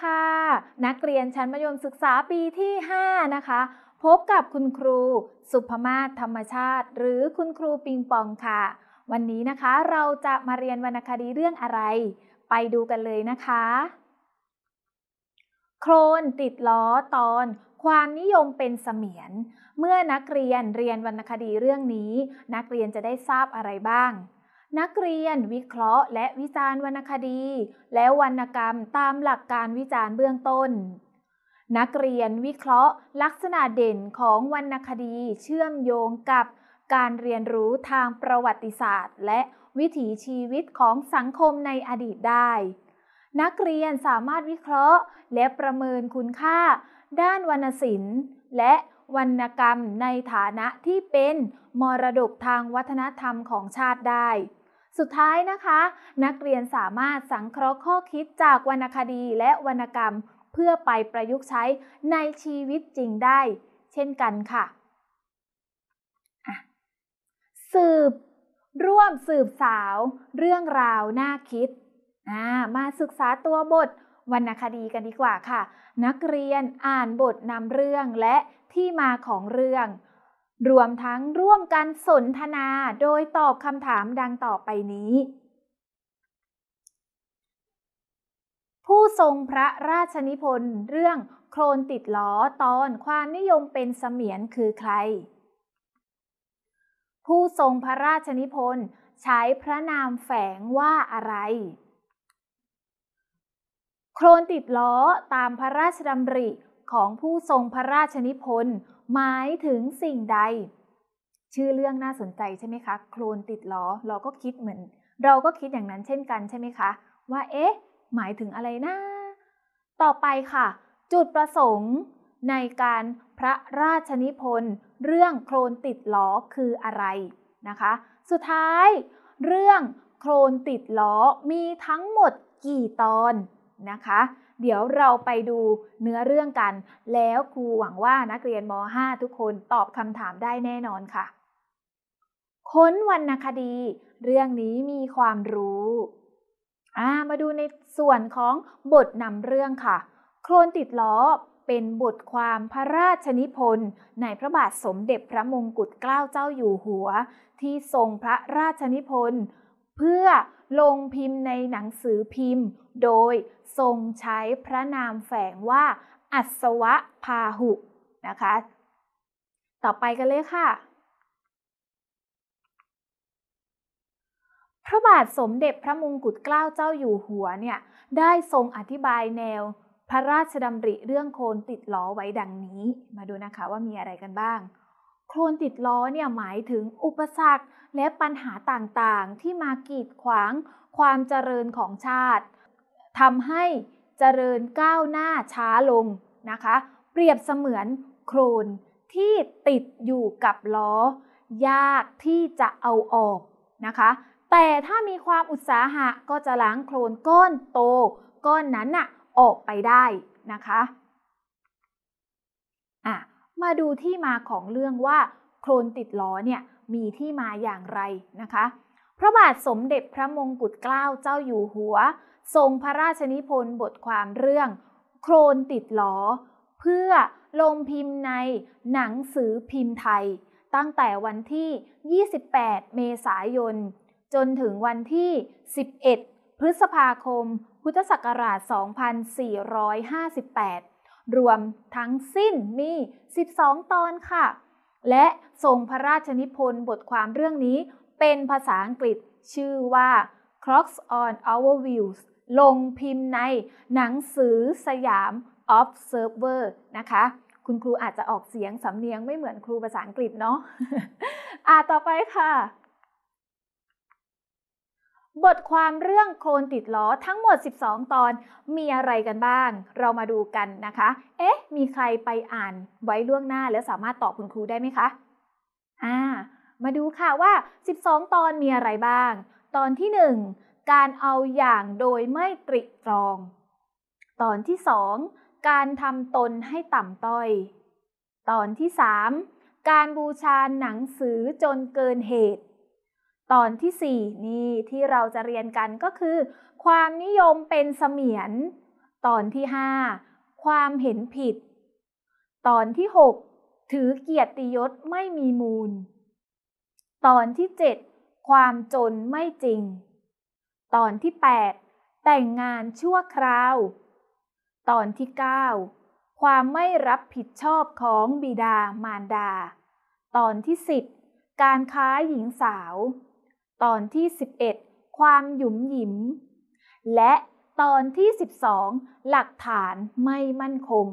ค่ะ นักเรียนชั้นมัธยมศึกษาปีที่ 5 นะคะพบกับคุณครูสุภมาศธรรมชาติ หรือคุณครูปิงปองค่ะ วันนี้นะคะเราจะมาเรียนวรรณคดีเรื่องอะไร ไปดูกันเลยนะคะ โครนติดล้อตอนความนิยมเป็นเสมียน เมื่อนักเรียนเรียนวรรณคดีเรื่องนี้ นักเรียนจะได้ทราบอะไรบ้างนักเรียนวิเคราะห์และวิจารณ์วรรณคดีและวรรณกรรมตามหลักการวิจารณ์เบื้องต้น นักเรียนวิเคราะห์ ลักษณะเด่นของวรรณคดีเชื่อมโยงกับการเรียนรู้ทางประวัติศาสตร์และวิถีชีวิตของสังคมในอดีตได้ นักเรียนสามารถวิเคราะห์และประเมินคุณค่า ด้านวรรณศิลป์ และวรรณกรรมในฐานะที่เป็นมรดกทางวัฒนธรรมของชาติได้สุดท้ายนะคะ นักเรียนสามารถสังเคราะห์ข้อคิดจากวรรณคดีและวรรณกรรมเพื่อไปประยุกต์ใช้ในชีวิตจริงได้ เช่นกันค่ะสืบ ร่วมสืบสาว เรื่องราวน่าคิด มาศึกษาตัวบทวรรณคดีกันดีกว่าค่ะ นักเรียนอ่านบทนำเรื่องและที่มาของเรื่องรวมทั้งร่วมกันสนทนาโดยตอบคำถามดังต่อไปนี้ ผู้ทรงพระราชนิพนธ์เรื่องโครนติดล้อตอนความนิยมเป็นเสมียนคือใคร ผู้ทรงพระราชนิพนธ์ใช้พระนามแฝงว่าอะไร โครนติดล้อตามพระราชดำริของผู้ทรงพระราชนิพนธ์หมายถึงสิ่งใด ชื่อเรื่องน่าสนใจใช่ไหมคะโครนติดล้อเราก็คิดเหมือน เราก็คิดอย่างนั้นเช่นกัน ใช่ไหมคะ ว่าเอ๊ะหมายถึงอะไรนะต่อไปค่ะ จุดประสงค์ในการพระราชนิพนธ์ เรื่องโครนติดล้อคืออะไรนะคะ สุดท้าย เรื่องโครนติดล้อมีทั้งหมดกี่ตอนนะคะเดี๋ยวเราไปดูเนื้อเรื่องกัน แล้วครูหวังว่านักเรียนม 5 ทุกคนตอบคำถามได้แน่นอนค่ะ ค้นวรรณคดีเรื่องนี้มีความรู้ามาดูในส่วนของบทนำเรื่องค่ะ โครนติดล้อเป็นบทความพระราชนิพนธ์ในพระบาทสมเด็จพระมงกุฎเกล้าเจ้าอยู่หัว ที่ทรงพระราชนิพนธ์เพื่อลงพิมพ์ในหนังสือพิมพ์โดยทรงใช้พระนามแฝงว่า อัศวะพาหุ นะคะ ต่อไปกันเลยค่ะ พระบาทสมเด็จพระมงกุฎเกล้าเจ้าอยู่หัวเนี่ย ได้ทรงอธิบายแนว พระราชดำริเรื่องโคลนติดล้อไว้ดังนี้มาดูนะคะว่ามีอะไรกันบ้าง โคลนติดล้อเนี่ยหมายถึงอุปสรรคและปัญหาต่างๆที่มากีดขวางความเจริญของชาติทำให้เจริญก้าวหน้าช้าลงนะคะ เปรียบเสมือนโครนที่ติดอยู่กับล้อยากที่จะเอาออกนะคะ แต่ถ้ามีความอุตสาหะก็จะล้างโครนก้อนโตก้อนนั้นน่ะ ออกไปได้นะคะอ่ะมาดูที่มาของเรื่องว่าโครนติดล้อเนี่ยมีที่มาอย่างไรนะคะพระบาทสมเด็จพระมงกุฎเกล้าเจ้าอยู่หัว ทรงพระราชนิพนธ์บทความเรื่อง โครนติดหลอ เพื่อลงพิมพ์ในหนังสือพิมพ์ไทย ตั้งแต่วันที่ 28 เมษายน จนถึงวันที่ 11 พฤษภาคม พุทธศักราช 2458 รวมทั้งสิ้นมี 12 ตอนค่ะ และทรงพระราชนิพนธ์บทความเรื่องนี้เป็นภาษาอังกฤษชื่อว่า Clocks on Our Views ลงพิมพ์ในหนังสือสยาม Observer นะคะ คุณครูอาจจะออกเสียงสำเนียงไม่เหมือนครูภาษาอังกฤษเนาะอ่าต่อไปค่ะ บทความเรื่องโคลนติดล้อทั้งหมด 12 ตอน มีอะไรกันบ้าง เรามาดูกันนะคะ เอ๊ะ มีใครไปอ่านไว้ล่วงหน้าแล้วสามารถตอบคุณครูได้ไหมคะอ่ามาดูค่ะว่า 12 ตอนมีอะไรบ้าง ตอนที่1การเอาอย่างโดยไม่ตริตรอง ตอนที่2การทำตนให้ต่ำต้อย ตอนที่3การบูชาหนังสือจนเกินเหตุ ตอนที่ 4 นี่ที่เราจะเรียนกันก็คือ ความนิยมเป็นเสมียน ตอนที่5ความเห็นผิด ตอนที่ 6 ถือเกียรติยศไม่มีมูลตอนที่ 7 ความจนไม่จริง ตอนที่ 8 แต่งงานชั่วคราว ตอนที่ 9 ความไม่รับผิดชอบของบิดามารดา ตอนที่ 10 การค้าหญิงสาว ตอนที่ 11 ความหยุมหยิม และตอนที่ 12 หลักฐานไม่มั่นคง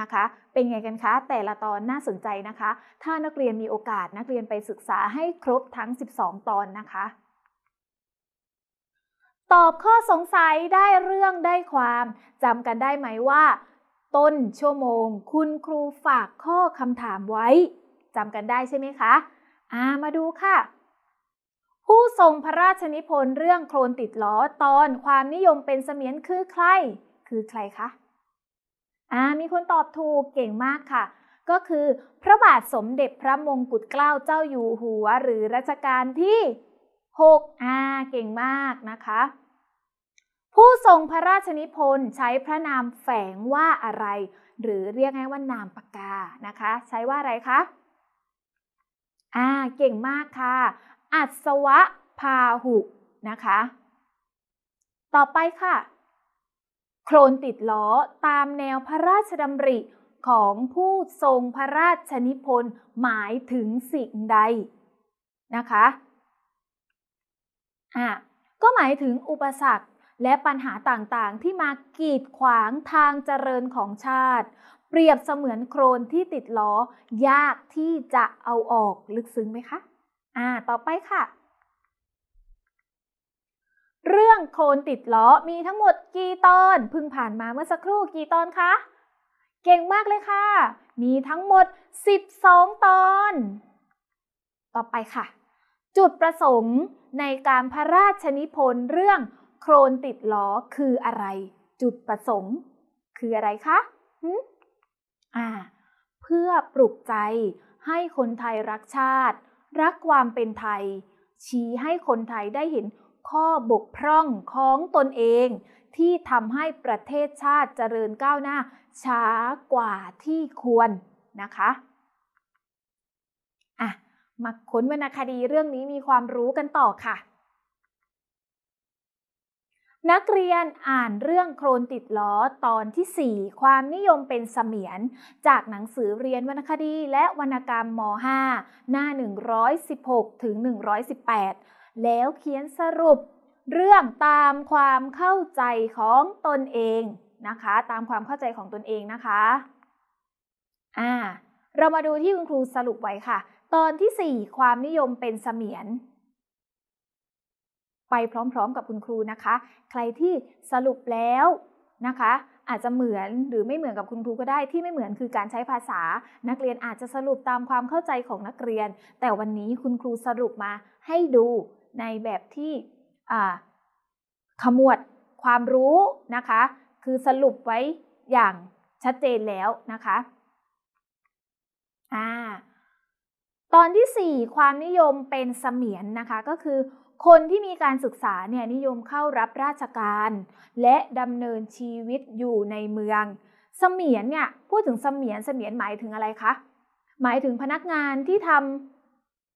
นะคะเป็นไงกันคะแต่ละตอนน่าสนใจนะคะ ถ้านักเรียนมีโอกาสนักเรียนไปศึกษาให้ครบทั้ง 12 ตอนนะคะ ตอบข้อสงสัยได้เรื่องได้ความจำกันได้ไหมว่า ต้นชั่วโมง คุณครูฝากข้อคำถามไว้จำกันได้ใช่ไหมคะามาดูค่ะ ผู้ทรงพระราชนิพนธ์เรื่องโครนติดล้อตอนความนิยมเป็นเสมียนคือใครคือใครคะามีคนตอบถูกเก่งมากค่ะ ก็คือพระบาทสมเด็จพระมงกุฎเกล้าเจ้าอยู่หัว หรือรัชกาลที่6อ่าเก่งมากนะคะ ผู้ทรงพระราชนิพนธ์ใช้พระนามแฝงว่าอะไร หรือเรียกง่ายว่านามปากกานะคะ ใช้ว่าอะไรคะอ่าเก่งมากค่ะ อัศวะพาหุนะคะ ต่อไปค่ะโครนติดล้อตามแนวพระราชดำริของผู้ทรงพระราชนิพนธ์หมายถึงสิ่งใดนะคะ อ่ะ ก็หมายถึงอุปสรรคและปัญหาต่างๆ ที่มากีดขวางทางเจริญของชาติ เปรียบเสมือนโครนที่ติดล้อยากที่จะเอาออกลึกซึ้งไหมคะ อ่าต่อไปค่ะเรื่องโคลนติดล้อมีทั้งหมดกี่ตอนพึ่งผ่านมาเมื่อสักครู่กี่ตอนคะเก่งมากเลยค่ะ มีทั้งหมด12ตอน ต่อไปค่ะ จุดประสงค์ในการพระราชนิพนธ์เรื่องโคลนติดล้อคืออะไร จุดประสงค์คืออะไรคะอ่า เพื่อปลุกใจให้คนไทยรักชาติ รักความเป็นไทย ชี้ให้คนไทยได้เห็นข้อบกพร่องของตนเอง ที่ทำให้ประเทศชาติเจริญก้าวหน้า ช้ากว่าที่ควรนะคะ อ่ะมาค้นวรรณคดีเรื่องนี้มีความรู้กันต่อค่ะ นักเรียนอ่านเรื่องโครนติดล้อตอนที่ 4 ความนิยมเป็นเสมียนจากหนังสือเรียนวรรณคดีและวรรณกรรมม .5 หน้า 116 ถึง 118แล้วเขียนสรุปเรื่องตามความเข้าใจของตนเองนะคะ ตามความเข้าใจของตนเองนะคะอ่า เรามาดูที่คุณครูสรุปไว้ค่ะ ตอนที่4ความนิยมเป็นเสมียน ไปพร้อมๆกับคุณครูนะคะ ใครที่สรุปแล้วนะคะ อาจจะเหมือนหรือไม่เหมือนกับคุณครูก็ได้ที่ไม่เหมือนคือการใช้ภาษา นักเรียนอาจจะสรุปตามความเข้าใจของนักเรียน แต่วันนี้คุณครูสรุปมาให้ดูในแบบที่ขมวดความรู้นะคะ คือสรุปไว้อย่างชัดเจนแล้วนะคะอ่าตอนที่ 4 ความนิยมเป็นเสมียนนะคะก็คือคนที่มีการศึกษาเนี่ยนิยมเข้ารับราชการ และดำเนินชีวิตอยู่ในเมือง เสมียนเนี่ยพูดถึงเสมียนเสมียนหมายถึงอะไรคะ หมายถึงพนักงานที่ทำ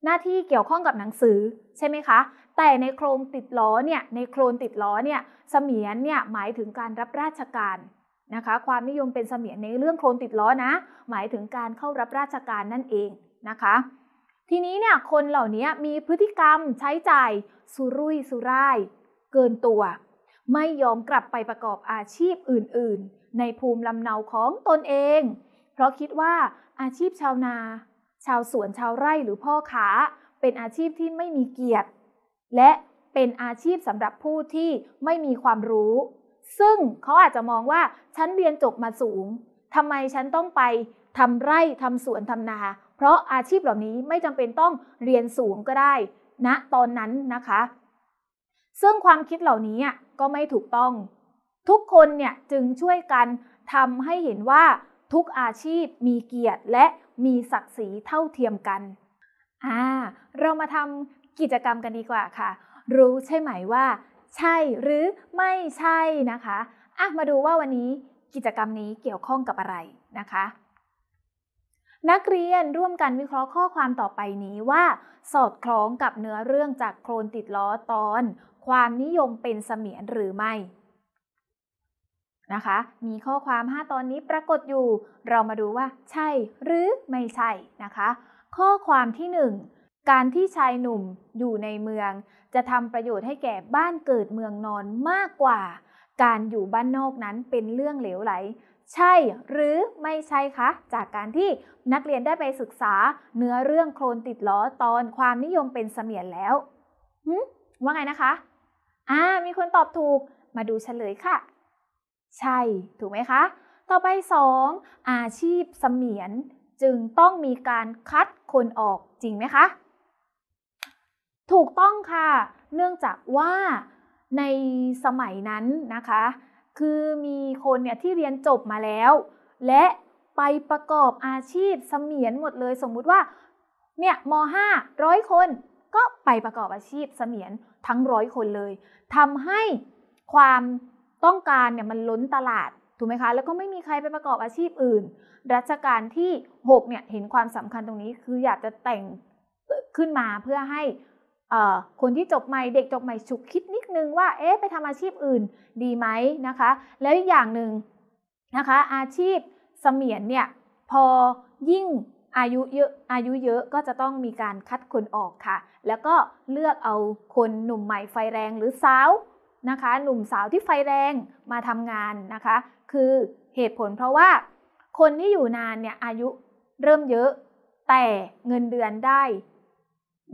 หน้าที่เกี่ยวข้องกับหนังสือ ใช่ไหมคะ แต่ในโครงติดล้อเนี่ยในโครนติดล้อเนี่ยเสมียนเนี่ยหมายถึงการรับราชการนะคะ ความนิยมเป็นเสมียนในเรื่องโครนติดล้อนะ หมายถึงการเข้ารับราชการนั่นเองนะคะ ทีนี้เนี่ยคนเหล่านี้มีพฤติกรรมใช้จ่ายสุรุ่ยสุร่าย เกินตัว ไม่ยอมกลับไปประกอบอาชีพอื่นๆ ในภูมิลำเนาของตนเอง เพราะคิดว่าอาชีพชาวนาชาวสวนชาวไร่หรือพ่อค้า เป็นอาชีพที่ไม่มีเกียรติและเป็นอาชีพสำหรับผู้ที่ไม่มีความรู้ ซึ่งเขาอาจจะมองว่าฉันเรียนจบมาสูงทำไมฉันต้องไปทำไร่ทำสวนทำนา เพราะอาชีพเหล่านี้ไม่จำเป็นต้องเรียนสูงก็ได้ณนะตอนนั้นนะคะ ซึ่งความคิดเหล่านี้ก็ไม่ถูกต้อง ทุกคนเนี่ยจึงช่วยกันทำให้เห็นว่าทุกอาชีพมีเกียรติ และมีศักดิ์ศรีเท่าเทียมกัน อ่า เรามาทำกิจกรรมกันดีกว่าค่ะ รู้ใช่ไหมว่า ใช่หรือไม่ใช่นะคะอ่ะมาดูว่าวันนี้กิจกรรมนี้เกี่ยวข้องกับอะไรนะคะ นักเรียนร่วมกันวิเคราะห์ข้อความต่อไปนี้ว่า สอดคล้องกับเนื้อเรื่องจากโครนติดล้อตอน ความนิยมเป็นเสมียนหรือไม่นะคะมีข้อความ 5 ตอนนี้ปรากฏอยู่ เรามาดูว่า ใช่หรือไม่ใช่นะคะ ข้อความที่1การที่ชายหนุ่มอยู่ในเมือง จะทำประโยชน์ให้แก่บ้านเกิดเมืองนอนมากกว่า การอยู่บ้านนอกนั้นเป็นเรื่องเหลวไหล ใช่หรือไม่ใช่คะ จากการที่นักเรียนได้ไปศึกษา เนื้อเรื่องโคลนติดล้อตอนความนิยมเป็นเสมียนแล้ว ว่าไงนะคะ อ่า มีคนตอบถูก มาดูเฉลยค่ะใช่ถูกไหมคะต่อไป 2. อาชีพเสมียนจึงต้องมีการคัดคนออกจริงไหมคะ ถูกต้องค่ะเนื่องจากว่าในสมัยนั้นนะคะ คือมีคนเนี่ยที่เรียนจบมาแล้ว และไปประกอบอาชีพเสมียนหมดเลย สมมุติว่าเนี่ยม5ร้อยคน ก็ไปประกอบอาชีพเสมียนทั้งร้อยคนเลยทำให้ความต้องการเนี่ยมันล้นตลาดถูกไหมคะ แล้วก็ไม่มีใครไปประกอบอาชีพอื่น รัชกาลที่6เนี่ยเห็นความสำคัญตรงนี้คืออยากจะแต่งขึ้นมาเพื่อให้คนที่จบใหม่เด็กจบใหม่ฉุกคิดนิดนึงว่าเอ๊ะไปทำอาชีพอื่นดีไหมนะคะ แล้วอีกอย่างหนึ่งนะคะ อาชีพเสมียนเนี่ยพอยิ่งอายุเยอะอายุเยอะก็จะต้องมีการคัดคนออกค่ะ แล้วก็เลือกเอาคนหนุ่มใหม่ไฟแรงหรือสาวนะคะหนุ่มสาวที่ไฟแรงมาทำงานนะคะ คือเหตุผลเพราะว่าคนที่อยู่นานเนี่ยอายุเริ่มเยอะ แต่เงินเดือนได้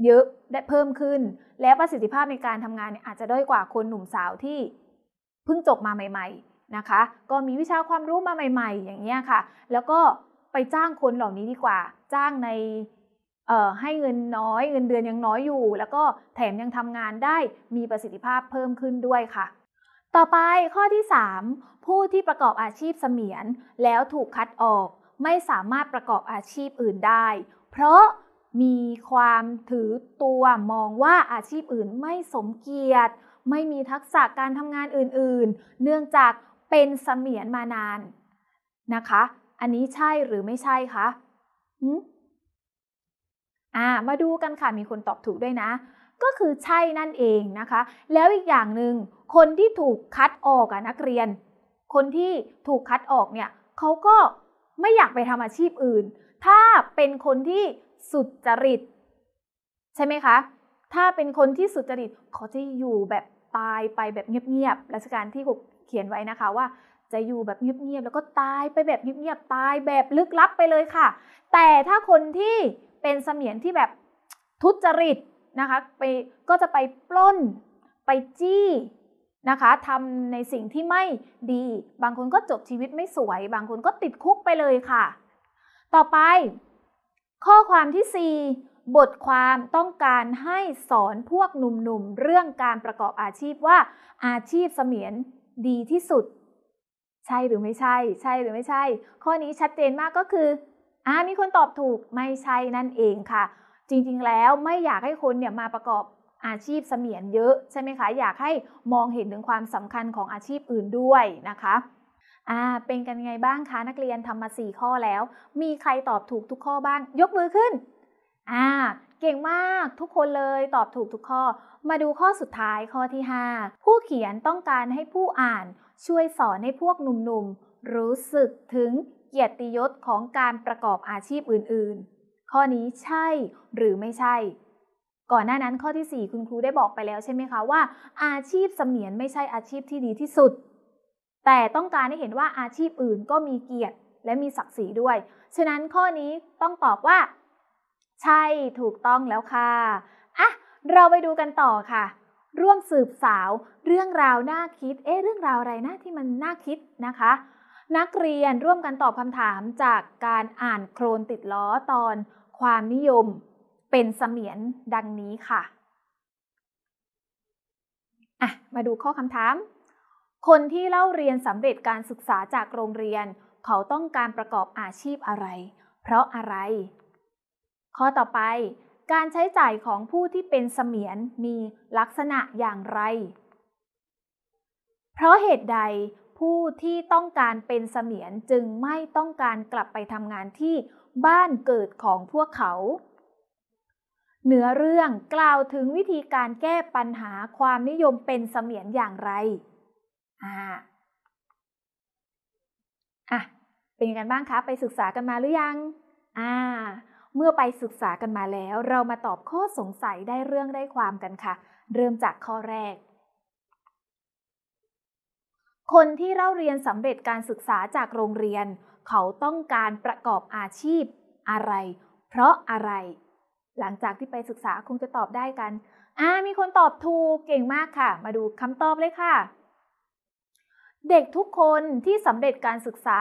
เยอะได้เพิ่มขึ้น แล้วประสิทธิภาพในการทำงานเนี่ยอาจจะด้อยกว่าคนหนุ่มสาวที่เพิ่งจบมาใหม่ ๆ นะคะ ก็มีวิชาความรู้มาใหม่ ๆ อย่างเงี้ยค่ะ แล้วก็ไปจ้างคนเหล่านี้ดีกว่า จ้างในให้เงินน้อยเงินเดือนยังน้อยอยู่ แล้วก็แถมยังทำงานได้มีประสิทธิภาพเพิ่มขึ้นด้วยค่ะ ต่อไปข้อที่3ผู้ที่ประกอบอาชีพเสมียนแล้วถูกคัดออก ไม่สามารถประกอบอาชีพอื่นได้ เพราะมีความถือตัวมองว่าอาชีพอื่นไม่สมเกียรติ ไม่มีทักษะการทำงานอื่นๆ เนื่องจากเป็นเสมียนมานาน นะคะ อันนี้ใช่หรือไม่ใช่คะ่ามาดูกันค่ะ มีคนตอบถูกด้วยนะ ก็คือใช่นั่นเองนะคะ แล้วอีกอย่างหนึ่งคนที่ถูกคัดออกอะนักเรียน คนที่ถูกคัดออกเนี่ย เขาก็ไม่อยากไปทำอาชีพอื่น ถ้าเป็นคนที่สุดจริต ใช่ไหมคะ ถ้าเป็นคนที่สุดจริตเขาจะอยู่แบบตายไปแบบเงียบๆรัชการที่6เขียนไว้นะคะ ว่า จะอยู่แบบเงียบๆแล้วก็ตายไปแบบเงียบๆตายแบบลึกลับไปเลยค่ะ แต่ถ้าคนที่เป็นเสมียนที่แบบทุจริตนะคะไปก็จะไปปล้นไปจี้นะคะทำในสิ่งที่ไม่ดี บางคนก็จบชีวิตไม่สวย บางคนก็ติดคุกไปเลยค่ะ ต่อไป ข้อความที่ 4 บทความต้องการให้สอนพวกหนุ่มๆ เรื่องการประกอบอาชีพว่า อาชีพเสมียนดีที่สุด ใช่หรือไม่ใช่ใช่หรือไม่ใช่ ข้อนี้ชัดเจนมากก็คืออ่ามีคนตอบถูกไม่ใช่นั่นเองค่ะ จริง ๆ แล้วไม่อยากให้คนเนี่ยมาประกอบอาชีพเสมียนเยอะใช่ไหมคะ อยากให้มองเห็นถึงความสำคัญของอาชีพอื่นด้วยนะคะอ่าเป็นกันไงบ้างคะ นักเรียนทำมาสี่ข้อแล้ว มีใครตอบถูกทุกข้อบ้างยกมือขึ้น อ่าเก่งมากทุกคนเลยตอบถูกทุกข้อ มาดูข้อสุดท้ายข้อที่ 5 ผู้เขียนต้องการให้ผู้อ่านช่วยสอนให้พวกหนุ่มๆรู้สึกถึงเกียรติยศของการประกอบอาชีพอื่น ๆ ข้อนี้ใช่หรือไม่ใช่ ก่อนหน้านั้นข้อที่4คุณครูได้บอกไปแล้ว ใช่ไหมคะว่าอาชีพเสมียนไม่ใช่อาชีพที่ดีที่สุด แต่ต้องการให้เห็นว่าอาชีพอื่นก็มีเกียรติ และมีศักดิ์ศรีด้วย ฉะนั้นข้อนี้ต้องตอบว่า ใช่ถูกต้องแล้วค่ะอ่ะเราไปดูกันต่อค่ะ ร่วมสืบสาว เรื่องราวน่าคิด เอ๊ะเรื่องราวอะไรนะที่มันน่าคิดนะคะนักเรียนร่วมกันตอบคำถามจากการอ่านโครนติดล้อตอนความนิยมเป็นเสมียนดังนี้ค่ะอ่ะมาดูข้อคำถาม คนที่เล่าเรียนสำเร็จการศึกษาจากโรงเรียน เขาต้องการประกอบอาชีพอะไร เพราะอะไร ข้อต่อไป การใช้จ่ายของผู้ที่เป็นเสมียนมีลักษณะอย่างไร เพราะเหตุใดผู้ที่ต้องการเป็นเสมียนจึงไม่ต้องการกลับไปทำงานที่บ้านเกิดของพวกเขาเนื้อเรื่องกล่าวถึงวิธีการแก้ปัญหาความนิยมเป็นเสมียนอย่างไร อ่า อ่ะ เป็นยังไงบ้างคะ ไปศึกษากันมาหรือยัง อ่า เมื่อไปศึกษากันมาแล้ว เรามาตอบข้อสงสัยได้เรื่องได้ความกันค่ะ เริ่มจากข้อแรกคนที่เล่าเรียนสำเร็จการศึกษาจากโรงเรียน เขาต้องการประกอบอาชีพอะไร เพราะอะไร หลังจากที่ไปศึกษาคงจะตอบได้กันอ่ามีคนตอบถูกเก่งมากค่ะ มาดูคำตอบเลยค่ะ เด็กทุกคนที่สำเร็จการศึกษา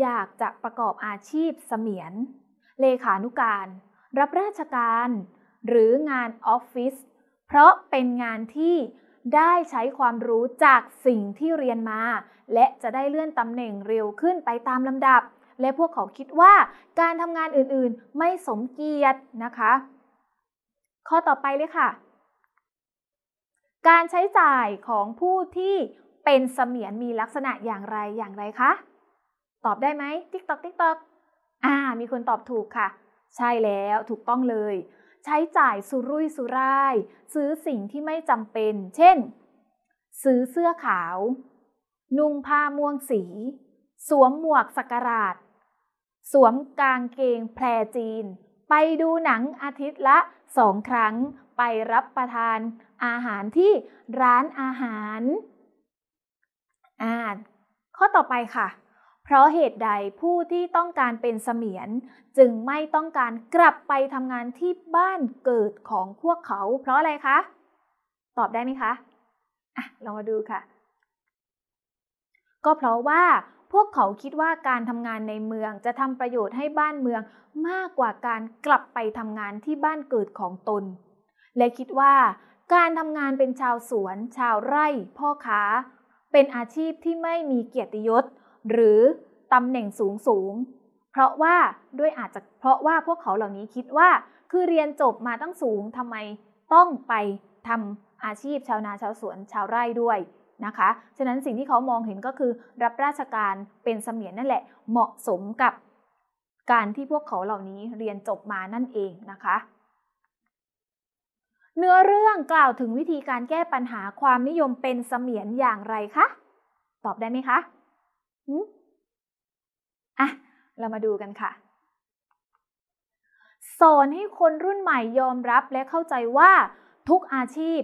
อยากจะประกอบอาชีพ เสมียน เลขานุการรับราชการ หรืองานออฟฟิศเพราะเป็นงานที่ได้ใช้ความรู้จากสิ่งที่เรียนมา และจะได้เลื่อนตำแหน่งเร็วขึ้นไปตามลำดับ และพวกเขาคิดว่า การทำงานอื่น ๆไม่สมเกียรตินะคะ ข้อต่อไปเลยค่ะ การใช้จ่ายของผู้ที่เป็นเสมียนมีลักษณะอย่างไรอย่างไรคะตอบได้ไหมติ๊กตอกติ๊กตอกอ่า มีคนตอบถูกค่ะ ใช่แล้วถูกต้องเลยใช้จ่ายสุรุ่ยสุร่าย ซื้อสิ่งที่ไม่จำเป็น เช่น ซื้อเสื้อขาว นุ่งผ้าม่วงสี สวมหมวกสักการะสวมกางเกงแพรจีน ไปดูหนังอาทิตย์ละสองครั้งไปรับประทานอาหารที่ร้านอาหาร อ่า ข้อต่อไปค่ะเพราะเหตุใดผู้ที่ต้องการเป็นเสมียน จึงไม่ต้องการกลับไปทำงานที่บ้านเกิดของพวกเขา เพราะอะไรคะ ตอบได้ไหมคะอ่ะเรามาดูค่ะ ก็เพราะว่าพวกเขาคิดว่าการทำงานในเมืองจะทำประโยชน์ให้บ้านเมืองมากกว่าการกลับไปทำงานที่บ้านเกิดของตน และคิดว่าการทำงานเป็นชาวสวน ชาวไร่ พ่อค้าเป็นอาชีพที่ไม่มีเกียรติยศหรือ ตำแหน่งสูงสูงเพราะว่าด้วยอาจจะเพราะว่าพวกเขาเหล่านี้คิดว่าคือเรียนจบมาตั้งสูงทำไมต้องไปทำอาชีพชาวนาชาวสวนชาวไร่ด้วยนะคะ ฉะนั้นสิ่งที่เขามองเห็นก็คือ รับราชการเป็นเสมียนนั่นแหละ เหมาะสมกับการที่พวกเขาเหล่านี้เรียนจบมานั่นเองนะคะ เนื้อเรื่องกล่าวถึงวิธีการแก้ปัญหาความนิยมเป็นเสมียนอย่างไรคะตอบได้ไหมคะอ่ะเรามาดูกันค่ะ สอนให้คนรุ่นใหม่ยอมรับและเข้าใจว่า ทุกอาชีพ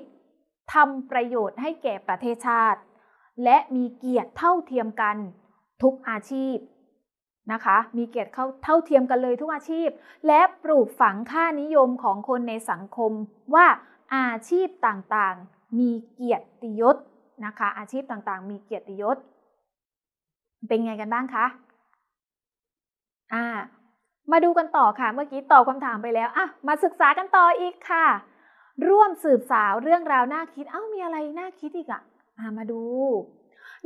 ทำประโยชน์ให้แก่ประเทศชาติ และมีเกียรติเท่าเทียมกัน ทุกอาชีพนะคะ มีเกียรติเขาเท่าเทียมกันเลยทุกอาชีพ และปลูกฝังค่านิยมของคนในสังคมว่าอาชีพต่างๆ มีเกียรติยศนะคะ อาชีพต่างๆ มีเกียรติยศเป็นไงกันบ้างคะ อ่า มาดูกันต่อค่ะ เมื่อกี้ตอบคำถามไปแล้ว อ่ะ มาศึกษากันต่ออีกค่ะ ร่วมสืบสาวเรื่องราวน่าคิด เอ้า มีอะไรน่าคิดอีกอ่ะ่ะ มาดู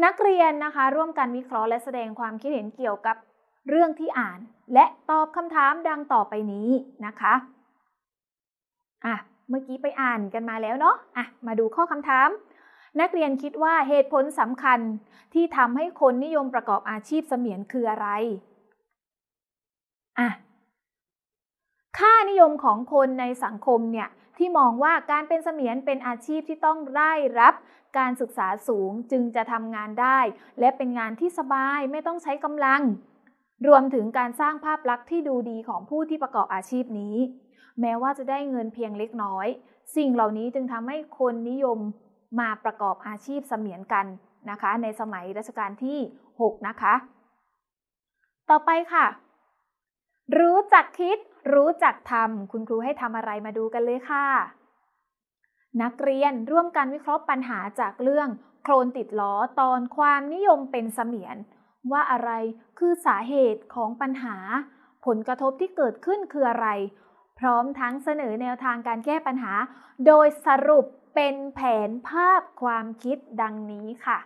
นักเรียนนะคะ ร่วมกันวิเคราะห์และแสดงความคิดเห็นเกี่ยวกับเรื่องที่อ่าน และตอบคำถามดังต่อไปนี้นะคะ อ่ะ เมื่อกี้ไปอ่านกันมาแล้วเนาะ อ่ะ มาดูข้อคำถามนักเรียนคิดว่าเหตุผลสำคัญ ที่ทำให้คนนิยมประกอบอาชีพเสมียนคืออะไรอ่ะค่านิยมของคนในสังคมเนี่ยที่มองว่าการเป็นเสมียนเป็นอาชีพที่ต้องได้รับ การศึกษาสูงจึงจะทำงานได้ และเป็นงานที่สบายไม่ต้องใช้กำลัง รวมถึงการสร้างภาพลักษณ์ที่ดูดีของผู้ที่ประกอบอาชีพนี้ แม้ว่าจะได้เงินเพียงเล็กน้อย สิ่งเหล่านี้จึงทำให้คนนิยมมาประกอบอาชีพเสมียนกันนะคะ ในสมัยรัชกาลที่ 6 นะคะ ต่อไปค่ะ รู้จักคิด รู้จักทำ คุณครูให้ทำอะไรมาดูกันเลยค่ะ นักเรียนร่วมกันวิเคราะห์ปัญหาจากเรื่อง โครนติดล้อตอนความนิยมเป็นเสมียน ว่าอะไรคือสาเหตุของปัญหา ผลกระทบที่เกิดขึ้นคืออะไร พร้อมทั้งเสนอแนวทางการแก้ปัญหา โดยสรุปเป็นแผนภาพความคิดดังนี้ค่ะ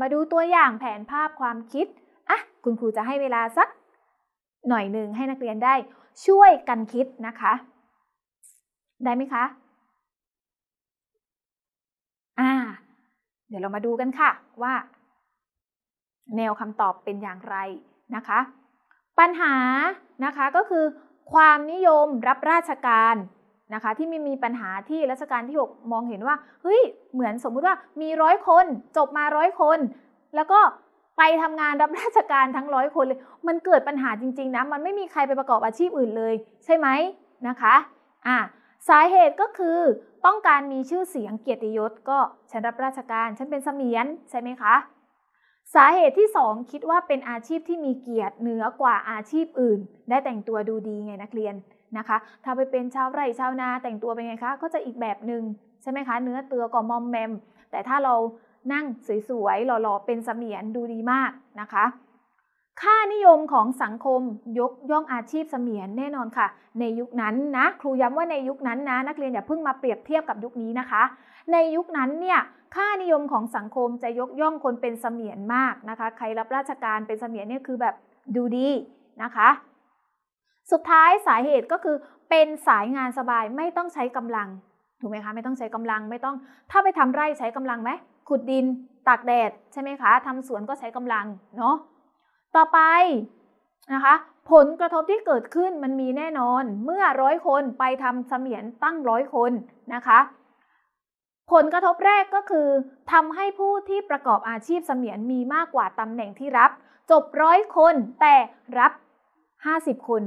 มาดูตัวอย่างแผนภาพความคิดอ่ะคุณครูจะให้เวลาสักหน่อยหนึ่งให้นักเรียนได้ช่วยกันคิดนะคะ ได้ไหมคะอ่าเดี๋ยวเรามาดูกันค่ะว่า แนวคำตอบเป็นอย่างไรนะคะ ปัญหานะคะก็คือ ความนิยมรับราชการนะคะ ที่มีมีปัญหาที่รัชกาลที่6มองเห็นว่าเฮ้ยเหมือนสมมุติว่ามีร้อยคนจบมาร้อยคน แล้วก็ไปทำงานรับราชการทั้งร้อยคนเลย มันเกิดปัญหาจริง ๆนะมันไม่มีใครไปประกอบอาชีพอื่นเลย ใช่ไหมนะคะอ่าสาเหตุก็คือต้องการมีชื่อเสียงเกียรติยศก็ฉันรับราชการฉันเป็นเสมียนใช่ไหมคะ สาเหตุที่ 2 คิดว่าเป็นอาชีพที่มีเกียรติเหนือกว่าอาชีพอื่น ได้แต่งตัวดูดีไงนักเรียนนะคะ ถ้าไปเป็นชาวไร่ ชาวนาแต่งตัวเป็นไงคะ ก็จะอีกแบบหนึ่งใช่ไหมคะ เนื้อเตือก็มอมแมม แต่ถ้าเรานั่งสวยๆหล่อๆเป็นเสมียนดูดีมากนะคะ ค่านิยมของสังคมยกย่องอาชีพเสมียนแน่นอนค่ะ ในยุคนั้นนะครูย้ำว่า ในยุคนั้นนะนักเรียนอย่าเพิ่งมาเปรียบเทียบกับยุคนี้นะคะ ในยุคนั้นเนี่ยค่านิยมของสังคมจะยกย่องคนเป็นเสมียนมากนะคะ ใครรับราชการเป็นเสมียนเนี่ยคือแบบดูดีนะคะสุดท้ายสาเหตุก็คือเป็นสายงานสบายไม่ต้องใช้กำลังถูกไหมคะไม่ต้องใช้กำลังไม่ต้องถ้าไปทำไร่ใช้กำลังไหมขุดดินตากแดด ใช่ไหมคะทำสวนก็ใช้กำลังเนาะต่อไปนะคะผลกระทบที่เกิดขึ้นมันมีแน่นอนเมื่อร้อยคนไปทำเสมียนตั้งร้อยคนนะคะผลกระทบแรกก็คือทำให้ผู้ที่ประกอบอาชีพเสมียนมีมากกว่าตำแหน่งที่รับ จบร้อยคนแต่รับ 50 คน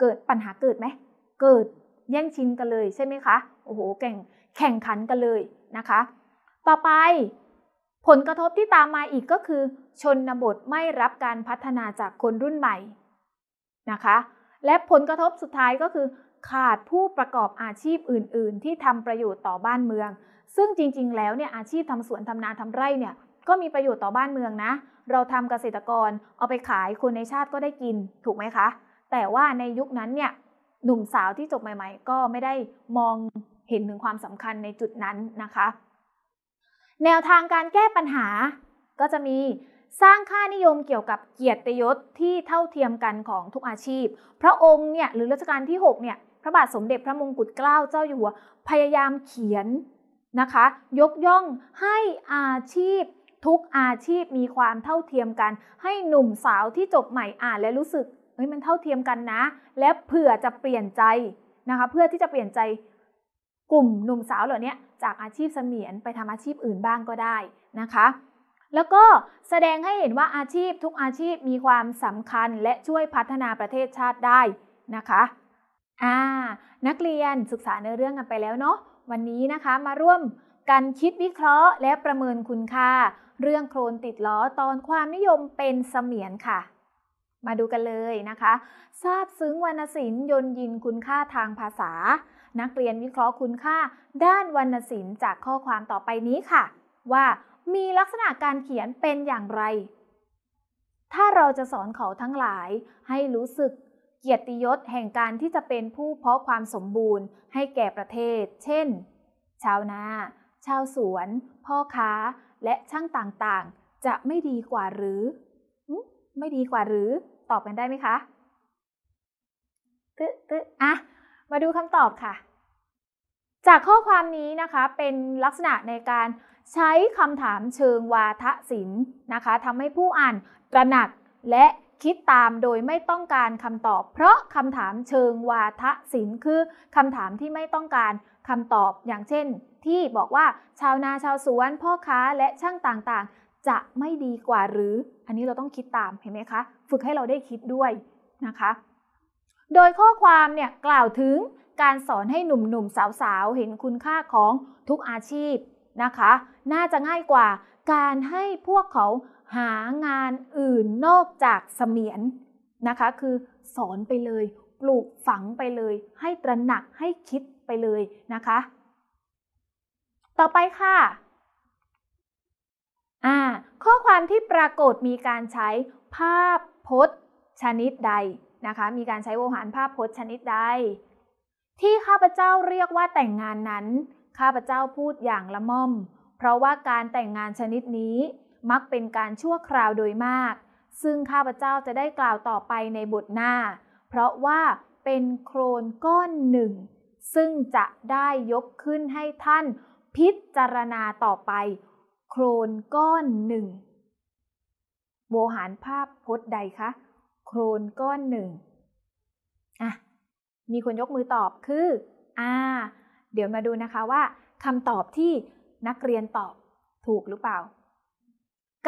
เกิดปัญหาเกิดไหม เกิดแย่งชิงกันเลยใช่ไหมคะ โอ้โหแข่งแข่งขันกันเลยนะคะ ต่อไป ผลกระทบที่ตามมาอีกก็คือชนบท ไม่รับการพัฒนาจากคนรุ่นใหม่นะคะ และผลกระทบสุดท้ายก็คือ ขาดผู้ประกอบอาชีพอื่น ๆ ที่ทำประโยชน์ต่อบ้านเมือง ซึ่งจริงๆ แล้วเนี่ยอาชีพทำสวนทำนาทำไร่เนี่ยก็มีประโยชน์ต่อบ้านเมืองนะ เราทำเกษตรกรเอาไปขายคนในชาติก็ได้กินถูกไหมคะแต่ว่าในยุคนั้นเนี่ย หนุ่มสาวที่จบใหม่ ๆ ก็ไม่ได้มองเห็นถึงความสำคัญในจุดนั้นนะคะ แนวทางการแก้ปัญหาก็จะมีสร้างค่านิยมเกี่ยวกับเกียรติยศที่เท่าเทียมกันของทุกอาชีพ พระองค์เนี่ยหรือรัชกาลที่6เนี่ยพระบาทสมเด็จพระมงกุฎเกล้าเจ้าอยู่หัวพยายามเขียนนะคะยกย่องให้อาชีพทุกอาชีพมีความเท่าเทียมกัน ให้หนุ่มสาวที่จบใหม่อ่าน และรู้สึกฮ้ยมันเท่าเทียมกันนะ และเผื่อจะเปลี่ยนใจนะคะ เพื่อที่จะเปลี่ยนใจกลุ่มหนุ่มสาวเหล่านี้จากอาชีพเสมียนไปทำอาชีพอื่นบ้างก็ได้นะคะ แล้วก็แสดงให้เห็นว่าอาชีพทุกอาชีพมีความสำคัญ และช่วยพัฒนาประเทศชาติได้นะคะอ่านักเรียนศึกษาเนื้อเรื่องกันไปแล้วเนาะวันนี้นะคะมาร่วมกันคิดวิเคราะห์ และประเมินคุณค่า เรื่องโครนติดล้อตอนความนิยมเป็นเสมียนค่ะมาดูกันเลยนะคะ ทราบซึ้งวรรณศิลป์ยนยินคุณค่าทางภาษา นักเรียนวิเคราะห์คุณค่า ด้านวรรณศิลป์จากข้อความต่อไปนี้ค่ะ ว่ามีลักษณะการเขียนเป็นอย่างไร ถ้าเราจะสอนเขาทั้งหลาย ให้รู้สึกเกียรติยศแห่งการที่จะเป็นผู้เพาะความสมบูรณ์ ให้แก่ประเทศ เช่น ชาวนา ชาวสวน พ่อค้า และช่างต่าง ๆ จะไม่ดีกว่าหรือ ไม่ดีกว่าหรือตอบกันได้ไหมคะตึ๊ตึ๊อ่ะ มาดูคำตอบค่ะ จากข้อความนี้นะคะ เป็นลักษณะในการใช้คำถามเชิงวาทศิลป์นะคะทำให้ผู้อ่านตระหนักและคิดตามโดยไม่ต้องการคำตอบ เพราะคำถามเชิงวาทศิลป์คือคำถามที่ไม่ต้องการคำตอบ อย่างเช่นที่บอกว่าชาวนาชาวสวนพ่อค้าและช่างต่างๆจะไม่ดีกว่าหรืออันนี้เราต้องคิดตามเห็นไหมคะฝึกให้เราได้คิดด้วยนะคะ โดยข้อความเนี่ยกล่าวถึงการสอนให้หนุ่มๆ สาวๆ เห็นคุณค่าของทุกอาชีพนะคะ น่าจะง่ายกว่าการให้พวกเขาหางานอื่นนอกจากเสมียนนะคะคือสอนไปเลย ปลูกฝังไปเลย ให้ตระหนักให้คิดไปเลยนะคะ ต่อไปค่ะอ่าข้อความที่ปรากฏมีการใช้ภาพพจน์ชนิดใดนะคะมีการใช้โวหารภาพพจน์ชนิดใดที่ข้าพเจ้าเรียกว่าแต่งงานนั้นข้าพเจ้าพูดอย่างละม่อม เพราะว่าการแต่งงานชนิดนี้มักเป็นการชั่วคราวโดยมาก ซึ่งข้าพเจ้าจะได้กล่าวต่อไปในบทหน้า เพราะว่าเป็นโครนก้อนหนึ่งซึ่งจะได้ยกขึ้นให้ท่านพิจารณาต่อไปโครนก้อนหนึ่งโวหารภาพพจน์ใดคะโครนก้อนหนึ่งอ่ะมีคนยกมือตอบคืออ่าเดี๋ยวมาดูนะคะว่าคำตอบที่นักเรียนตอบถูกหรือเปล่า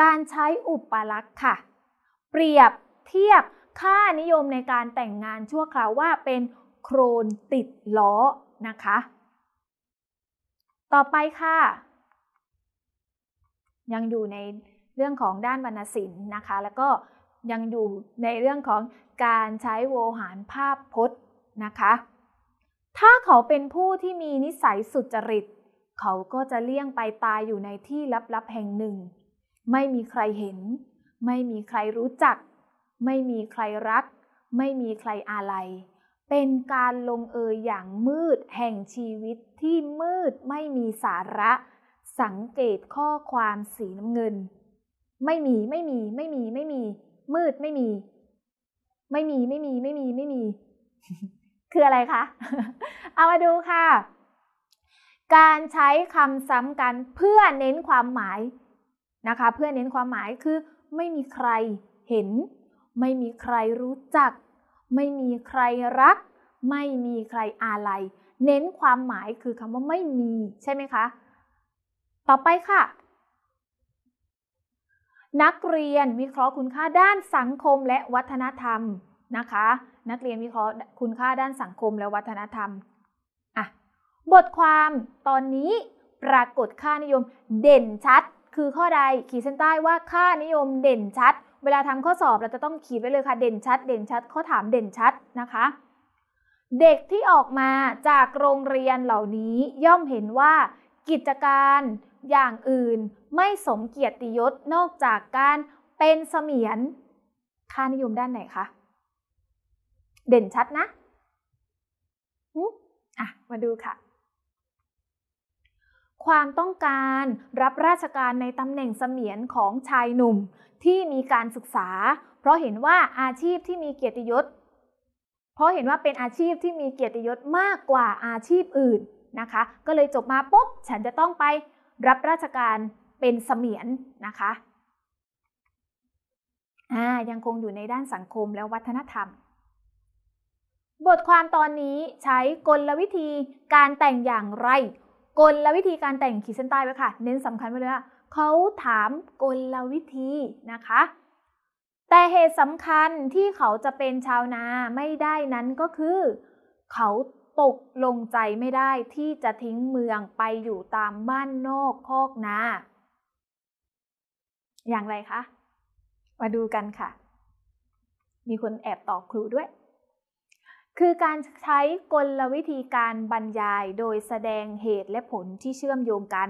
การใช้อุปลักษณ์ค่ะ เปรียบเทียบค่านิยมในการแต่งงานชั่วคราวว่าเป็นโครนติดล้อนะคะ ต่อไปค่ะยังอยู่ในเรื่องของด้านวรรณศิลป์นะคะ แล้วก็ยังอยู่ในเรื่องของการใช้โวหารภาพพจน์นะคะ ถ้าเขาเป็นผู้ที่มีนิสัยสุจริต เขาก็จะเลี่ยงไปตายอยู่ในที่ลับๆแห่งหนึ่ง ไม่มีใครเห็น ไม่มีใครรู้จัก ไม่มีใครรัก ไม่มีใครอาลัยเป็นการลงเอยอย่างมืดแห่งชีวิตที่มืดไม่มีสาระสังเกตข้อความสีน้ำเงิน ไม่มีไม่มีไม่มีไม่มี มืดไม่มี ไม่มีไม่มีไม่มีไม่มีคืออะไรคะเอามาดูค่ะ การใช้คำซ้ำกันเพื่อเน้นความหมายนะคะ เพื่อเน้นความหมายคือ ไม่มีใครเห็น ไม่มีใครรู้จัก ไม่มีใครรัก ไม่มีใครอาลัยเน้นความหมายคือคำว่าไม่มีใช่ไหมคะต่อไปค่ะ นักเรียนวิเคราะห์คุณค่าด้านสังคมและวัฒนธรรมนะคะ นักเรียนวิเคราะห์คุณค่าด้านสังคมและวัฒนธรรมอ่ะบทความตอนนี้ ปรากฏค่านิยมเด่นชัด คือข้อใดขีดเส้นใต้ว่าค่านิยมเด่นชัด เวลาทำข้อสอบ เราจะต้องขีดไว้เลยค่ะเด่นชัด เด่นชัดข้อถามเด่นชัดนะคะ เด็กที่ออกมาจากโรงเรียนเหล่านี้ย่อมเห็นว่า กิจการอย่างอื่นไม่สมเกียรติยศนอกจากการเป็นเสมียนค่านิยมด้านไหนคะ เด่นชัดนะอ่ะมาดูค่ะ ความต้องการรับราชการในตำแหน่งเสมียนของชายหนุ่มที่มีการศึกษา เพราะเห็นว่าอาชีพที่มีเกียรติยศเพราะเห็นว่าเป็นอาชีพที่มีเกียรติยศมากกว่าอาชีพอื่นนะคะ ก็เลยจบมาปุ๊บฉันจะต้องไปรับราชการเป็นเสมียนนะคะ ยังคงอยู่ในด้านสังคมและวัฒนธรรม บทความตอนนี้ใช้กลวิธีการแต่งอย่างไร กลวิธีการแต่งขีดเส้นใต้ไว้ค่ะ เน้นสำคัญไว้เลยว่าเขาถามกลวิธีนะคะ แต่เหตุสำคัญที่เขาจะเป็นชาวนาไม่ได้นั้นก็คือเขาตกลงใจไม่ได้ที่จะทิ้งเมืองไปอยู่ตามบ้านนอกคอกนาอย่างไรคะ มาดูกันค่ะ มีคนแอบตอบครูด้วย คือการใช้กลวิธีการบรรยายโดยแสดงเหตุและผลที่เชื่อมโยงกัน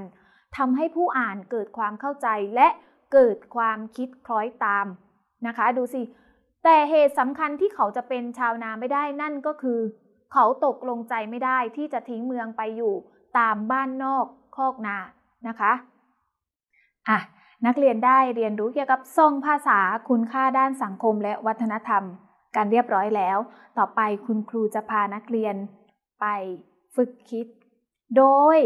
ทำให้ผู้อ่านเกิดความเข้าใจและเกิดความคิดคล้อยตามนะคะ ดูสิ แต่เหตุสำคัญที่เขาจะเป็นชาวนาไม่ได้นั่นก็คือเขาตกลงใจไม่ได้ที่จะทิ้งเมืองไปอยู่ตามบ้านนอกคอกนานะคะอ่ะนักเรียนได้เรียนรู้เกี่ยวกับทรงภาษาคุณค่าด้านสังคมและวัฒนธรรม กันเรียบร้อยแล้ว ต่อไปคุณครูจะพานักเรียนไปฝึกคิด โดย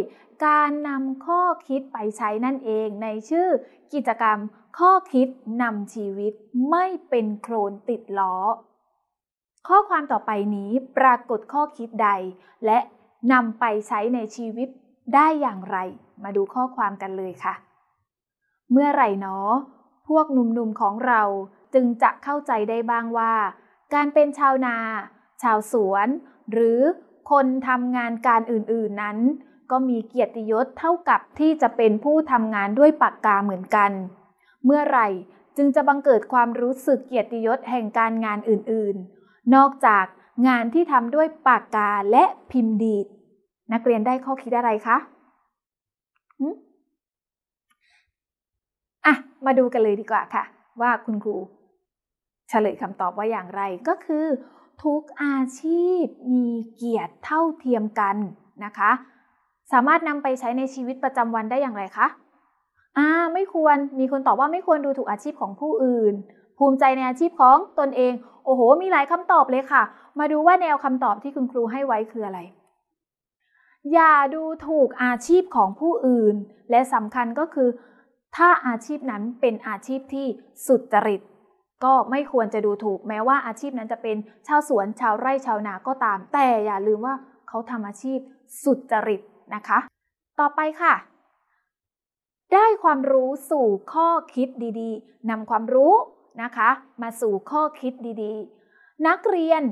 การนำข้อคิดไปใช้นั่นเองในชื่อกิจกรรมข้อคิดนำชีวิตไม่เป็นโครนติดล้อข้อความต่อไปนี้ปรากฏข้อคิดใด และนำไปใช้ในชีวิตได้อย่างไร มาดูข้อความกันเลยค่ะ เมื่อไหร่เนาะ พวกหนุ่มๆของเราจึงจะเข้าใจได้บ้างว่า การเป็นชาวนา ชาวสวน หรือคนทำงานการอื่นๆนั้น ก็มีเกียรติยศเท่ากับที่จะเป็นผู้ทำงานด้วยปากกาเหมือนกัน เมื่อไหร่จึงจะบังเกิดความรู้สึกเกียรติยศแห่งการงานอื่นๆนอกจากงานที่ทำด้วยปากกาและพิมพ์ดีดนักเรียนได้ข้อคิดอะไรคะ อ่ะมาดูกันเลยดีกว่าค่ะ ว่าคุณครูเฉลยคำตอบว่าอย่างไร ก็คือ ทุกอาชีพมีเกียรติเท่าเทียมกันนะคะ สามารถนำไปใช้ในชีวิตประจำวันได้อย่างไรคะ อ่าไม่ควร มีคนตอบว่าไม่ควรดูถูกอาชีพของผู้อื่นภูมิใจในอาชีพของตนเอง โอ้โห มีหลายคำตอบเลยค่ะ มาดูว่าแนวคำตอบที่คุณครูให้ไว้คืออะไร อย่าดูถูกอาชีพของผู้อื่น และสำคัญก็คือ ถ้าอาชีพนั้นเป็นอาชีพที่สุดจริต ก็ไม่ควรจะดูถูก แม้ว่าอาชีพนั้นจะเป็นชาวสวนชาวไร่ชาวนาก็ตาม แต่อย่าลืมว่าเขาทำอาชีพสุดจริตนะคะ ต่อไปค่ะ ได้ความรู้สู่ข้อคิดดีๆนำความรู้นะคะมาสู่ข้อคิดดีๆ นักเรียน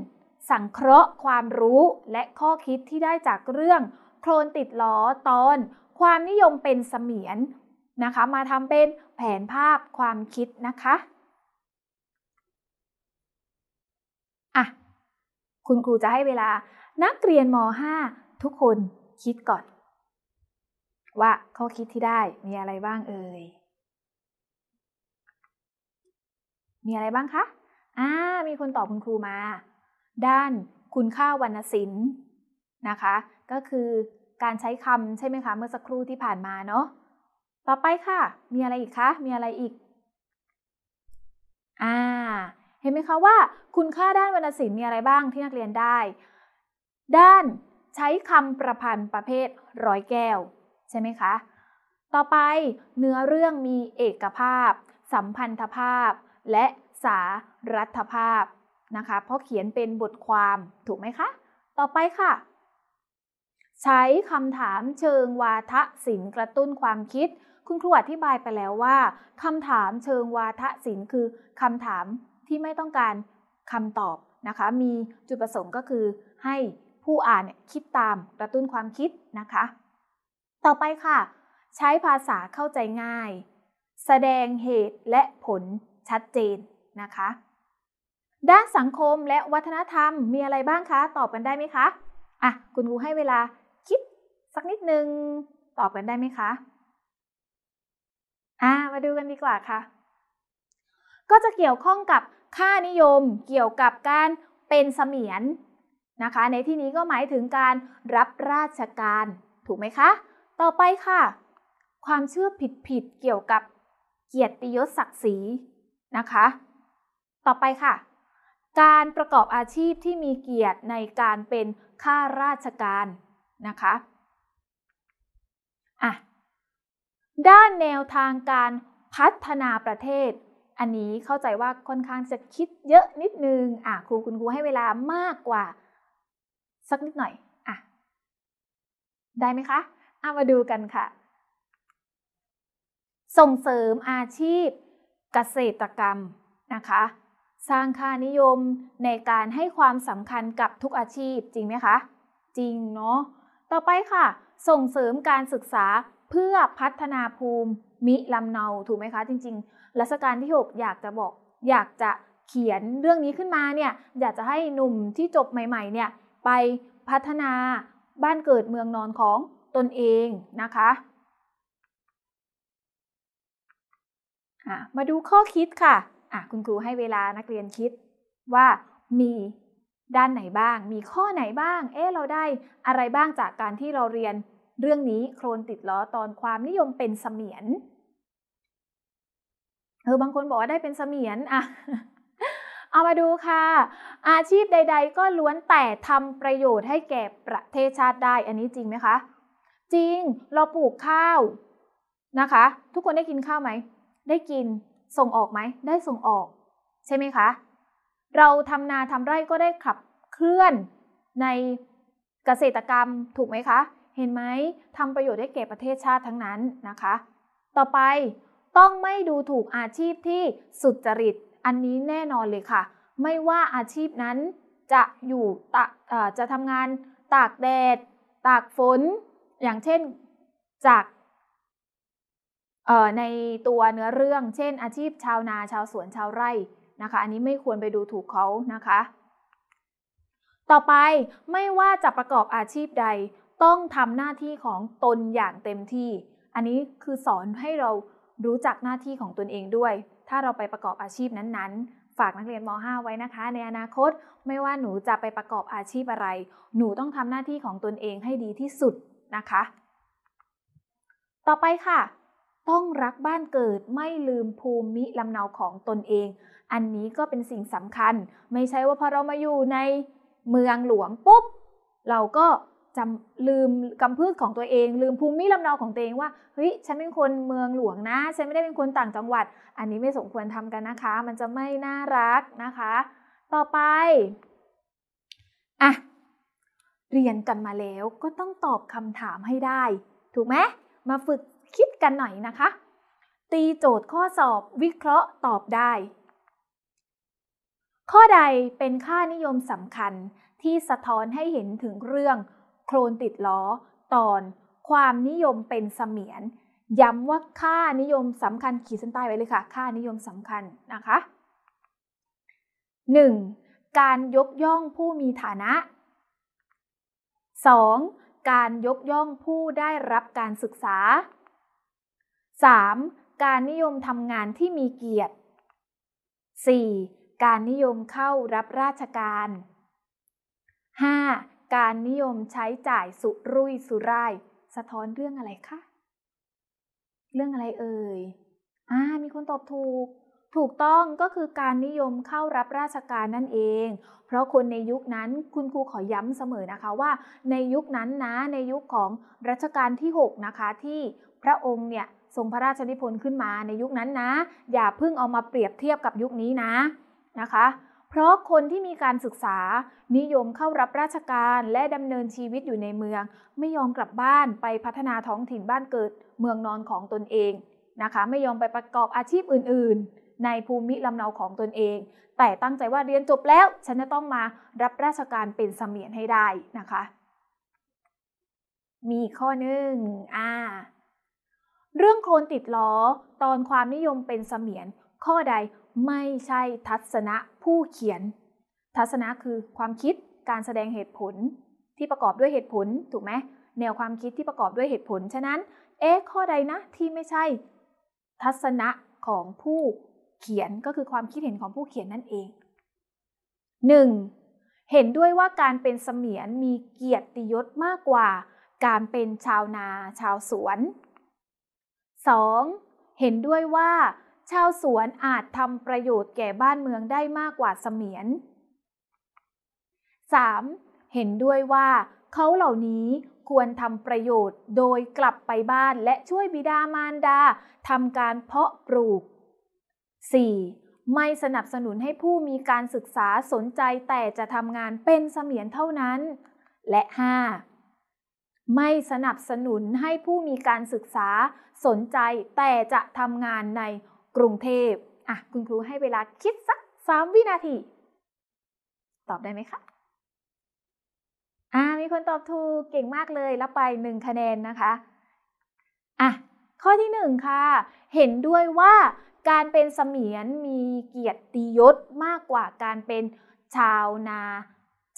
สังเคราะห์ ความรู้และข้อคิดที่ได้จากเรื่องโคลนติดล้อตอนความนิยมเป็นเสมียนนะคะมาทำเป็นแผนภาพความคิดนะคะอ่ะคุณครูจะให้เวลานักเรียนม .5 ทุกคนคิดก่อน ว่าข้อคิดที่ได้มีอะไรบ้างเอ่ยมีอะไรบ้างคะ อ่า มีคนตอบคุณครูมา ด้านคุณค่าวรรณศิลป์นะคะ ก็คือการใช้คำใช่ไหมคะเมื่อสักครู่ที่ผ่านมาเนาะ ต่อไปค่ะ มีอะไรอีกคะ มีอะไรอีก อ่า เห็นไหมคะว่า คุณค่าด้านวรรณศิลป์มีอะไรบ้างที่นักเรียนได้ ด้านใช้คำประพันธ์ประเภทร้อยแก้วใช่ไหมคะ ต่อไปเนื้อเรื่องมีเอกภาพ สัมพันธภาพและสารัฐภาพนะคะ เพราะเขียนเป็นบทความถูกไหมคะ ต่อไปค่ะ ใช้คำถามเชิงวาทศิลป์กระตุ้นความคิด คุณครูอธิบายไปแล้วว่าคำถามเชิงวาทศิลป์คือคำถามที่ไม่ต้องการคำตอบนะคะ มีจุดประสงค์ก็คือ ให้ผู้อ่านคิดตามกระตุ้นความคิดนะคะ ต่อไปค่ะ ใช้ภาษาเข้าใจง่าย แสดงเหตุและผลชัดเจนนะคะ ด้านสังคมและวัฒนธรรมมีอะไรบ้างคะตอบกันได้ไหมคะอ่ะคุณครูให้เวลาคิดสักนิดนึงตอบกันได้ไหมคะอ่ามาดูกันดีกว่าค่ะ ก็จะเกี่ยวข้องกับค่านิยมเกี่ยวกับการเป็นเสมียนนะคะ ในที่นี้ก็หมายถึงการรับราชการถูกไหมคะ ต่อไปค่ะ ความเชื่อผิดๆเกี่ยวกับเกียรติยศศักดิ์ศรีนะคะ ต่อไปค่ะ การประกอบอาชีพที่มีเกียรติในการเป็นข้าราชการนะคะอ่ะด้านแนวทางการพัฒนาประเทศ อันนี้เข้าใจว่าค่อนข้างจะคิดเยอะนิดนึงอ่ะครูคุณครูให้เวลามากกว่า สักนิดหน่อยอ่ะได้ไหมคะเอามาดูกันค่ะ ส่งเสริมอาชีพเกษตรกรรมนะคะ สร้างค่านิยมในการให้ความสำคัญกับทุกอาชีพจริงไหมคะ จริงเนาะต่อไปค่ะ ส่งเสริมการศึกษาเพื่อพัฒนาภูมิมิลำเนาถูกไหมคะจริง ๆ รัชกาลที่ 6 อยากจะบอกอยากจะเขียนเรื่องนี้ขึ้นมาเนี่ย อยากจะให้หนุ่มที่จบใหม่ ๆ เนี่ยไปพัฒนาบ้านเกิดเมืองนอนของตนเองนะคะมาดูข้อคิดค่ะะคุณครูให้เวลานักเรียนคิดว่ามีด้านไหนบ้าง มีข้อไหนบ้าง เอ๊ะเราได้อะไรบ้างจากการที่เราเรียน เรื่องนี้โครนติดล้อตอนความนิยมเป็นเสมียน เออ บางคนบอกว่าได้เป็นเสมียน อ่ะ เอามาดูค่ะ อาชีพใดๆ ก็ล้วนแต่ทำประโยชน์ให้แก่ประเทศชาติได้ อันนี้จริงไหมคะ จริง เราปลูกข้าวนะคะ ทุกคนได้กินข้าวไหมได้กินส่งออกไหมได้ส่งออกใช่ไหมคะเราทำนาทำไร่ก็ได้ขับเคลื่อนในเกษตรกรรมถูกไหมคะเห็นไหมทำประโยชน์ให้แก่ประเทศชาติทั้งนั้นนะคะ ต่อไปต้องไม่ดูถูกอาชีพที่สุจริตอันนี้แน่นอนเลยค่ะ ไม่ว่าอาชีพนั้นจะอยู่ตะจะทำงานตากแดด ตากฝน อย่างเช่นจากในตัวเนื้อเรื่อง เช่นอาชีพชาวนา ชาวสวนชาวไร่นะคะ อันนี้ไม่ควรไปดูถูกเขานะคะ ต่อไปไม่ว่าจะประกอบอาชีพใดต้องทำหน้าที่ของตนอย่างเต็มที่ อันนี้คือสอนให้เรารู้จักหน้าที่ของตนเองด้วย ถ้าเราไปประกอบอาชีพนั้น ๆ ฝากนักเรียนม .5 ไว้นะคะ ในอนาคตไม่ว่าหนูจะไปประกอบอาชีพอะไร หนูต้องทำหน้าที่ของตนเองให้ดีที่สุดนะคะ ต่อไปค่ะต้องรักบ้านเกิดไม่ลืมภูมิลำเนาของตนเอง อันนี้ก็เป็นสิ่งสำคัญ ไม่ใช่ว่าพอเรามาอยู่ในเมืองหลวงปุ๊บเราก็จำลืมกำพืชของตัวเอง ลืมภูมิลำเนาของตัวเองว่าเฮ้ยฉันเป็นคนเมืองหลวงนะ ฉันไม่ได้เป็นคนต่างจังหวัด อันนี้ไม่สมควรทำกันนะคะ มันจะไม่น่ารักนะคะ ต่อไปอ่ะเรียนกันมาแล้วก็ต้องตอบคำถามให้ได้ ถูกไหมมาฝึกคิดกันหน่อยนะคะ ตีโจทย์ข้อสอบวิเคราะห์ตอบได้ ข้อใดเป็นค่านิยมสำคัญที่สะท้อนให้เห็นถึงเรื่อง โครนติดล้อตอน ความนิยมเป็นเสมียน ย้ำว่าค่านิยมสำคัญขีดเส้นใต้ไว้เลยค่ะ ค่านิยมสำคัญนะคะ 1. การยกย่องผู้มีฐานะ 2. การยกย่องผู้ได้รับการศึกษา 3. การนิยมทำงานที่มีเกียรติ 4. การนิยมเข้ารับราชการ 5. การนิยมใช้จ่ายสุรุ่ยสุร่าย สะท้อนเรื่องอะไรคะ เรื่องอะไร เอ่ยอ่ามีคนตอบถูก ถูกต้องก็คือการนิยมเข้ารับราชการนั่นเอง เพราะคนในยุคนั้น คุณครูขอย้ำเสมอนะคะว่า ในยุคนั้นนะ ในยุคของรัชกาลที่6นะคะ ที่พระองค์เนี่ยทรงพระราชนิพนธ์ขึ้นมาในยุคนั้นนะ อย่าเพิ่งเอามาเปรียบเทียบกับยุคนี้นะนะคะ เพราะคนที่มีการศึกษานิยมเข้ารับราชการและดำเนินชีวิตอยู่ในเมือง ไม่ยอมกลับบ้านไปพัฒนาท้องถิ่นบ้านเกิดเมืองนอนของตนเองนะคะ ไม่ยอมไปประกอบอาชีพอื่นๆ ในภูมิลำเนาของตนเอง แต่ตั้งใจว่าเรียนจบแล้วฉันจะต้องมารับราชการเป็นเสมียนให้ได้นะคะ มีข้อหนึ่งอ่าเรื่องโคลนติดล้อตอนความนิยมเป็นเสมียน ข้อใดไม่ใช่ทัศนะผู้เขียน ทัศนะคือความคิดการแสดงเหตุผลที่ประกอบด้วยเหตุผล ถูกไหมแนวความคิดที่ประกอบด้วยเหตุผลฉะนั้นเอ๊ะข้อใดนะที่ไม่ใช่ ทัศนะของผู้เขียนก็คือความคิดเห็นของผู้เขียนนั่นเอง 1. เห็นด้วยว่าการเป็นเสมียนมีเกียรติยศมากกว่า การเป็นชาวนาชาวสวน 2. เห็นด้วยว่า ชาวสวนอาจทำประโยชน์แก่บ้านเมืองได้มากกว่าเสมียน 3. เห็นด้วยว่า เขาเหล่านี้ควรทำประโยชน์โดยกลับไปบ้านและช่วยบิดามารดาทำการเพาะปลูก 4. ไม่สนับสนุนให้ผู้มีการศึกษาสนใจแต่จะทำงานเป็นเสมียนเท่านั้น และ 5. ไม่สนับสนุนให้ผู้มีการศึกษาสนใจแต่จะทำงานในกรุงเทพ อ่ะคุณครูให้เวลาคิดสัก3วินาที ตอบได้ไหมคะ อ่ามีคนตอบถูกเก่งมากเลยแล้วไป 1 คะแนนนะคะ อ่ะข้อที่1ค่ะ เห็นด้วยว่าการเป็นเสมียนมีเกียรติยศมากกว่าการเป็นชาวนา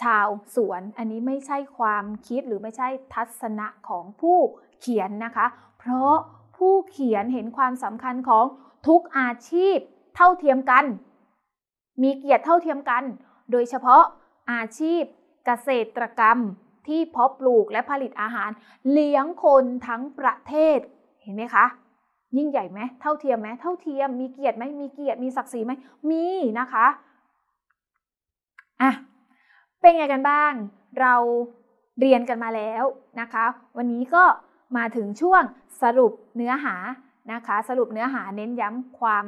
ชาวสวน อันนี้ไม่ใช่ความคิดหรือไม่ใช่ทัศนะของผู้เขียนนะคะ เพราะผู้เขียนเห็นความสำคัญของทุกอาชีพเท่าเทียมกัน มีเกียรติเท่าเทียมกัน โดยเฉพาะอาชีพเกษตรกรรมที่เพาะปลูกและผลิตอาหาร เลี้ยงคนทั้งประเทศเห็นไหมคะ ยิ่งใหญ่ไหม เท่าเทียมไหม เท่าเทียม มีเกียรติไหมมีเกียรติมีศักดิ์ศรีไหม มีนะคะ อ่ะ เป็นไงกันบ้าง เราเรียนกันมาแล้วนะคะ วันนี้ก็มาถึงช่วงสรุปเนื้อหานะคะ สรุปเนื้อหาเน้นย้ำความ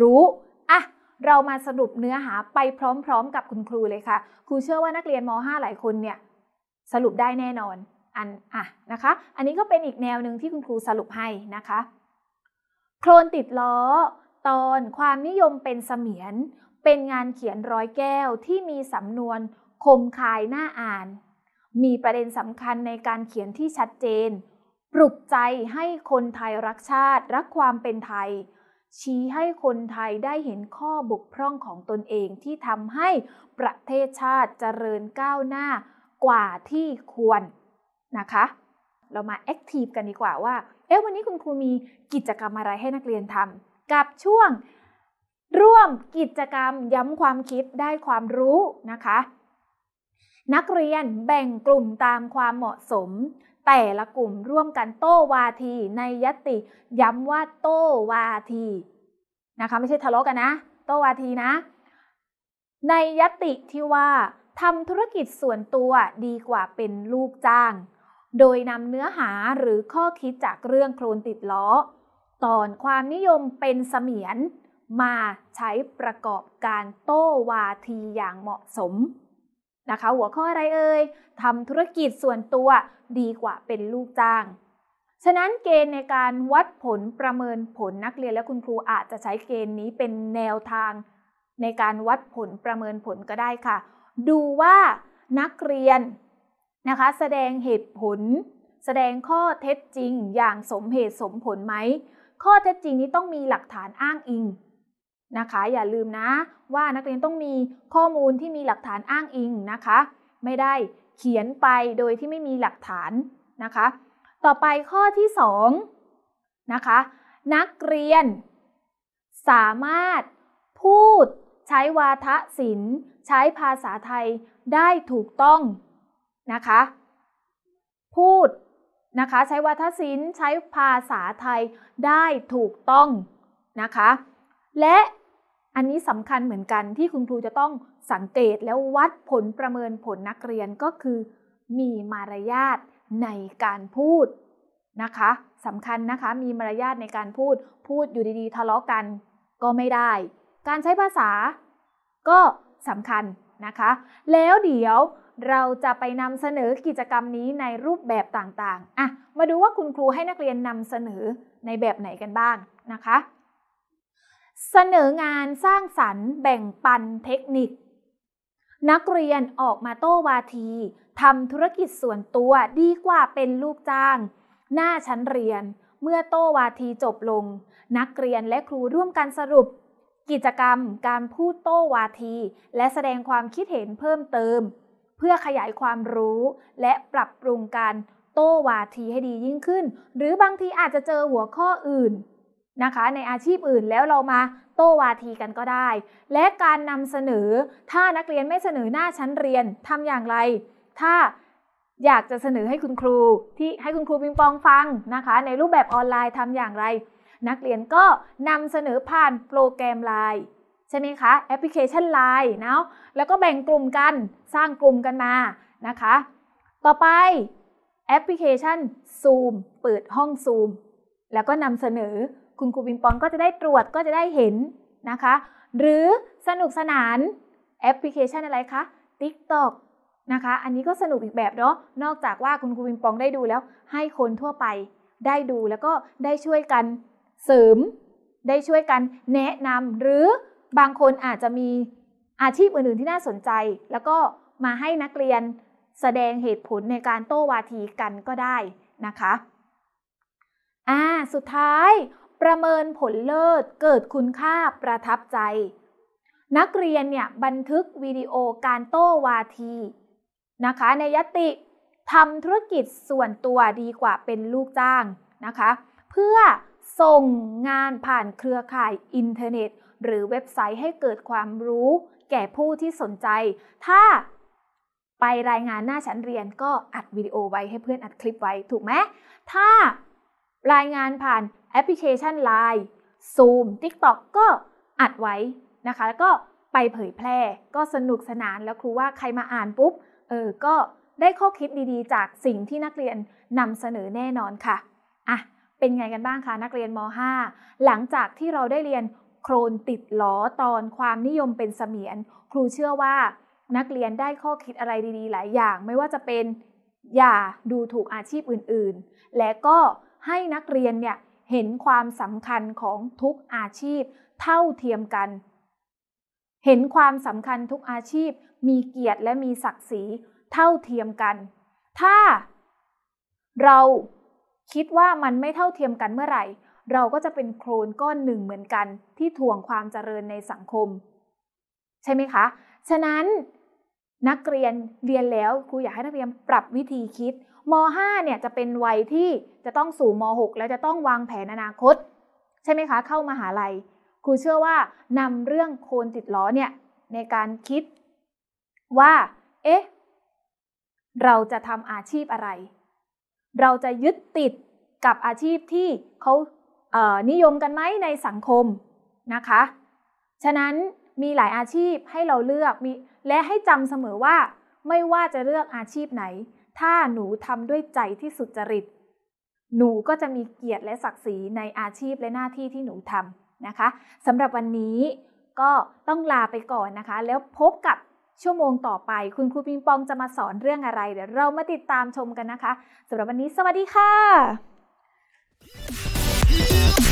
รู้อ่ะเรามาสรุปเนื้อหาไปพร้อม ๆ กับคุณครูเลยค่ะ ครูเชื่อว่านักเรียนม .5 หลายคนเนี่ยสรุปได้แน่นอนอันอ่ะนะคะ อันนี้ก็เป็นอีกแนวหนึ่งที่คุณครู สรุปให้นะคะ โครนติดล้อตอนความนิยมเป็นเสมียนเป็นงานเขียนร้อยแก้วที่มีสำนวนคมคายน่าอ่าน มีประเด็นสำคัญในการเขียนที่ชัดเจนปลุกใจให้คนไทยรักชาติ รักความเป็นไทย ชี้ให้คนไทยได้เห็นข้อบกพร่องของตนเองที่ทำให้ประเทศชาติเจริญก้าวหน้ากว่าที่ควรนะคะ เรามาแอคทีฟกันดีกว่าว่าเอ๊ะวันนี้คุณครูมีกิจกรรมอะไรให้นักเรียนทำกับช่วง ร่วมกิจกรรมย้ำความคิดได้ความรู้นะคะ นักเรียนแบ่งกลุ่มตามความเหมาะสมแต่ละกลุ่มร่วมกันโต้วาทีในยติ ย้ำว่าโต้วาทีนะคะไม่ใช่ทะเลาะกันนะโต้วาทีนะ ในยติที่ว่าทำธุรกิจส่วนตัวดีกว่าเป็นลูกจ้าง โดยนำเนื้อหาหรือข้อคิดจากเรื่องโครนติดล้อ ตอนความนิยมเป็นเสมียน มาใช้ประกอบการโต้วาทีอย่างเหมาะสมนะคะ หัวข้ออะไรเอ่ยทำธุรกิจส่วนตัวดีกว่าเป็นลูกจ้าง ฉะนั้นเกณฑ์ในการวัดผลประเมินผลนักเรียนและคุณครูอาจจะใช้เกณฑ์นี้เป็นแนวทางในการวัดผลประเมินผลก็ได้ค่ะ ดูว่านักเรียน นะคะแสดงเหตุผล แสดงข้อเท็จจริงอย่างสมเหตุสมผลไหม ข้อเท็จจริงนี้ต้องมีหลักฐานอ้างอิงนะคะ อย่าลืมนะว่านักเรียนต้องมีข้อมูลที่มีหลักฐานอ้างอิงนะคะ ไม่ได้เขียนไปโดยที่ไม่มีหลักฐาน นะคะ ต่อไปข้อที่ 2 นะคะ นักเรียน สามารถพูดใช้ วาทศิลป์ใช้ภาษาไทยได้ถูกต้องนะคะพูดนะคะใช้ วาทศิลป์ใช้ภาษาไทย ได้ถูกต้องนะคะและอันนี้สำคัญเหมือนกันที่คุณครูจะต้องสังเกตแล้ววัดผลประเมินผลนักเรียนก็คือ มีมารยาทในการพูดนะคะสำคัญนะคะ มีมารยาทในการพูดพูดอยู่ดีๆทะเลาะกัน ก็ไม่ได้ การใช้ภาษาก็สำคัญนะคะ แล้วเดี๋ยวเราจะไปนำเสนอกิจกรรมนี้ในรูปแบบต่างๆอ่ะมาดูว่าคุณครูให้นักเรียนนำเสนอในแบบไหนกันบ้างนะคะเสนองานสร้างสรรค์แบ่งปันเทคนิค นักเรียนออกมาโต้วาทีทำธุรกิจส่วนตัวดีกว่าเป็นลูกจ้าง หน้าชั้นเรียนเมื่อโต้วาทีจบลง นักเรียนและครูร่วมกันสรุป กิจกรรมการพูดโต้วาที และแสดงความคิดเห็นเพิ่มเติม เพื่อขยายความรู้และปรับปรุง การโต้วาทีให้ดียิ่งขึ้น หรือบางทีอาจจะเจอหัวข้ออื่นนะคะ ในอาชีพอื่นแล้วเรามาโต้วาทีกันก็ได้ และการนำเสนอถ้านักเรียนไม่เสนอหน้าชั้นเรียนทำอย่างไร ถ้าอยากจะเสนอให้คุณครูที่ให้คุณครูปิงปองฟังนะคะในรูปแบบออนไลน์ทำอย่างไร นักเรียนก็นำเสนอผ่านโปรแกรมไลน์ใช่ไหมคะแอปพลิเคชันไลน์เนาะแล้วก็แบ่งกลุ่มกันสร้างกลุ่มกันมานะคะ ต่อไปแอปพลิเคชัน Zoom เปิดห้อง Zoom แล้วก็นำเสนอคุณครูปิงปองก็จะได้ตรวจก็จะได้เห็นนะคะหรือสนุกสนานแอปพลิเคชันอะไรคะ TikTok นะคะอันนี้ก็สนุกอีกแบบเนาะนอกจากว่าคุณครูปิงปองได้ดูแล้วให้คนทั่วไปได้ดูแล้วก็ได้ช่วยกันเสริม ได้ช่วยกันแนะนำหรือบางคนอาจจะมีอาชีพอื่นๆที่น่าสนใจ แล้วก็มาให้นักเรียนแสดงเหตุผลในการโต้วาทีกันก็ได้นะคะอ่าสุดท้ายประเมินผลเลิศเกิดคุณค่าประทับใจ นักเรียนเนี่ยบันทึกวิดีโอการโต้วาทีนะคะในยติทำธุรกิจส่วนตัวดีกว่าเป็นลูกจ้างนะคะเพื่อส่งงานผ่านเครือข่ายอินเทอร์เน็ต หรือเว็บไซต์ให้เกิดความรู้แก่ผู้ที่สนใจ ถ้าไปรายงานหน้าชั้นเรียนก็อัดวิดีโอไว้ให้เพื่อนอัดคลิปไว้ถูกไหมถ้ารายงานผ่านแอปพลิเคชัน Line Zoom TikTok ก็อัดไว้นะคะ แล้วก็ไปเผยแพร่ ก็สนุกสนานแล้วครูว่าใครมาอ่านปุ๊บเออก็ได้ข้อคิดดีๆจากสิ่งที่นักเรียนนำเสนอแน่นอนค่ะอ่ะเป็นไงกันบ้างคะนักเรียนม .5 หลังจากที่เราได้เรียนโครนติดล้อตอนความนิยมเป็นเสมียนครูเชื่อว่านักเรียนได้ข้อคิดอะไรดีๆหลายอย่าง ไม่ว่าจะเป็นอย่าดูถูกอาชีพอื่นๆ และก็ให้นักเรียนเนี่ยเห็นความสำคัญของทุกอาชีพ เท่าเทียมกัน เห็นความสำคัญทุกอาชีพมีเกียรติและมีศักดิ์ศรีเท่าเทียมกัน ถ้าเราคิดว่ามันไม่เท่าเทียมกันเมื่อไหร่ เราก็จะเป็นโครนก้อนหนึ่งเหมือนกันที่ถ่วงความเจริญในสังคม ใช่ไหมคะ ฉะนั้นนักเรียนเรียนแล้วครูอยากให้นักเรียนปรับวิธีคิดม .5 เนี่ยจะเป็นวัยที่จะต้องสู่ม .6 แล้วจะต้องวางแผนอนาคต ใช่ไหมคะ เข้ามาหาลัยครูเชื่อว่านำเรื่องโคนติดล้อเนี่ยในการคิดว่าเอ๊ะ เราจะทำอาชีพอะไร เราจะยึดติดกับอาชีพที่เขาเนิยมกันไหมในสังคมนะคะ ฉะนั้นมีหลายอาชีพให้เราเลือกมีและให้จำเสมอว่า ไม่ว่าจะเลือกอาชีพไหนถ้าหนูทำด้วยใจที่สุจริต หนูก็จะมีเกียรติและศักดิ์ศรีในอาชีพและหน้าที่ที่หนูทำนะคะสำหรับวันนี้ก็ต้องลาไปก่อนนะคะ แล้วพบกับชั่วโมงต่อไป คุณครูปิงปองจะมาสอนเรื่องอะไรเดี๋ยวเรามาติดตามชมกันนะคะสำหรับวันนี้สวัสดีค่ะ